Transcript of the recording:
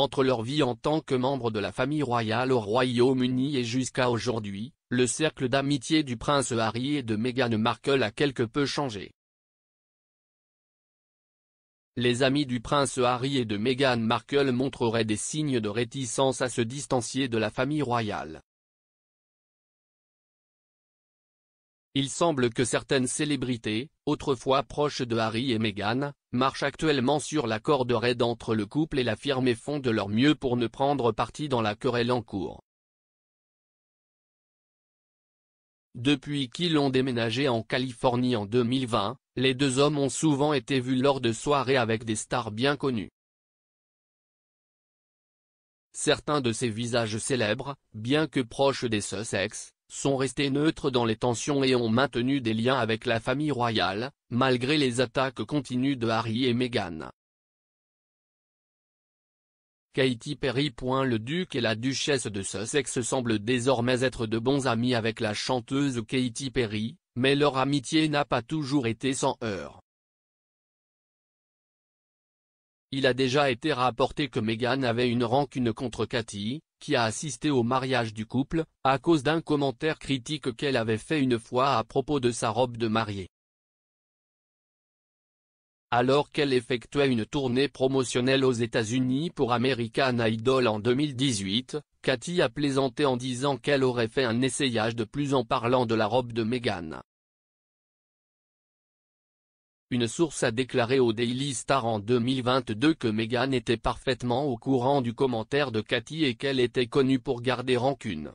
Entre leur vie en tant que membre de la famille royale au Royaume-Uni et jusqu'à aujourd'hui, le cercle d'amitié du prince Harry et de Meghan Markle a quelque peu changé. Les amis du prince Harry et de Meghan Markle montreraient des signes de réticence à se distancier de la famille royale. Il semble que certaines célébrités, autrefois proches de Harry et Meghan, marchent actuellement sur la corde raide entre le couple et la firme et font de leur mieux pour ne prendre parti dans la querelle en cours. Depuis qu'ils ont déménagé en Californie en 2020, les deux hommes ont souvent été vus lors de soirées avec des stars bien connues. Certains de ces visages célèbres, bien que proches des Sussex, sont restés neutres dans les tensions et ont maintenu des liens avec la famille royale, malgré les attaques continues de Harry et Meghan. Katy Perry. Le duc et la duchesse de Sussex semblent désormais être de bons amis avec la chanteuse Katy Perry, mais leur amitié n'a pas toujours été sans heurts. Il a déjà été rapporté que Meghan avait une rancune contre Cathy, qui a assisté au mariage du couple, à cause d'un commentaire critique qu'elle avait fait une fois à propos de sa robe de mariée. Alors qu'elle effectuait une tournée promotionnelle aux États-Unis pour American Idol en 2018, Cathy a plaisanté en disant qu'elle aurait fait un essayage de plus en parlant de la robe de Meghan. Une source a déclaré au Daily Star en 2022 que Meghan était parfaitement au courant du commentaire de Cathy et qu'elle était connue pour garder rancune.